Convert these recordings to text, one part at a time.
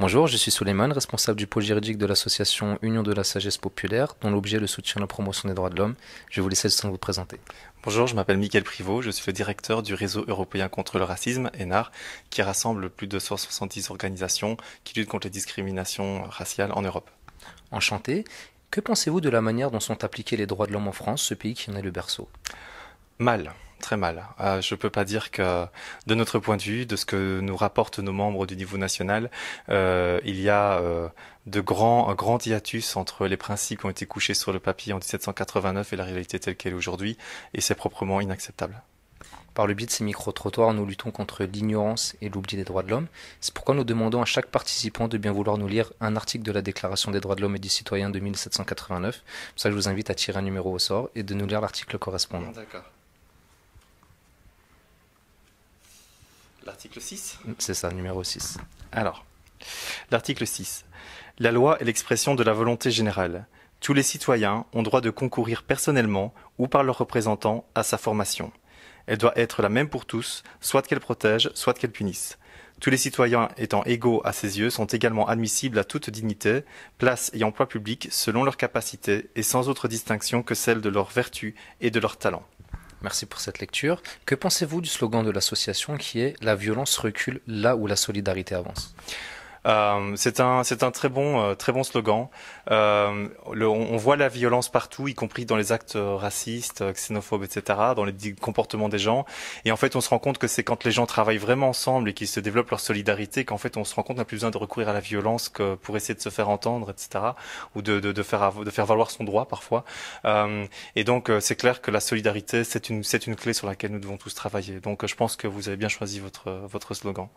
Bonjour, je suis Souleymane, responsable du pôle juridique de l'association Union de la Sagesse Populaire, dont l'objet est le soutien à la promotion des droits de l'homme. Je vous laisse le temps vous présenter. Bonjour, je m'appelle Mickaël Privot, je suis le directeur du réseau européen contre le racisme, ENAR, qui rassemble plus de 170 organisations qui luttent contre les discriminations raciales en Europe. Enchanté. Que pensez-vous de la manière dont sont appliqués les droits de l'homme en France, ce pays qui en est le berceau Mal très mal. Euh, je ne peux pas dire que, de notre point de vue, de ce que nous rapportent nos membres du niveau national, euh, il y a euh, de grands, hiatus entre les principes qui ont été couchés sur le papier en 1789 et la réalité telle qu'elle est aujourd'hui, et c'est proprement inacceptable. Par le biais de ces micro-trottoirs, nous luttons contre l'ignorance et l'oubli des droits de l'homme. C'est pourquoi nous demandons à chaque participant de bien vouloir nous lire un article de la Déclaration des droits de l'homme et du citoyen de 1789. Pour ça, je vous invite à tirer un numéro au sort et de nous lire l'article correspondant. D'accord. L'article 6 C'est ça, numéro 6. Alors, l'article 6. La loi est l'expression de la volonté générale. Tous les citoyens ont droit de concourir personnellement ou par leurs représentants à sa formation. Elle doit être la même pour tous, soit qu'elle protège, soit qu'elle punisse. Tous les citoyens étant égaux à ses yeux sont également admissibles à toute dignité, place et emploi public selon leurs capacités et sans autre distinction que celle de leurs vertus et de leurs talents. Merci pour cette lecture. Que pensez-vous du slogan de l'association qui est La violence recule là où la solidarité avance euh, c'est un, un très bon, euh, très bon slogan. Euh, on, voit la violence partout, y compris dans les actes racistes, xénophobes, etc., dans les comportements des gens. Et en fait, on se rend compte que c'est quand les gens travaillent vraiment ensemble et qu'ils se développent leur solidarité qu'en fait, on se rend compte qu'on n'a plus besoin de recourir à la violence que pour essayer de se faire entendre, etc., ou de, de, de faire, de faire valoir son droit parfois. Euh, et donc, c'est clair que la solidarité, c'est une, c'est une clé sur laquelle nous devons tous travailler. Donc, je pense que vous avez bien choisi votre, votre slogan.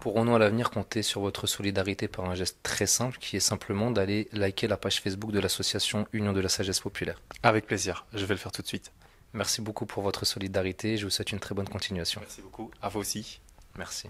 Pourrons-nous à l'avenir compter sur votre solidarité par un geste très simple qui est simplement d'aller liker la page Facebook de l'association Union de la Sagesse Populaire. Avec plaisir, je vais le faire tout de suite. Merci beaucoup pour votre solidarité, je vous souhaite une très bonne continuation. Merci beaucoup, à vous aussi. Merci.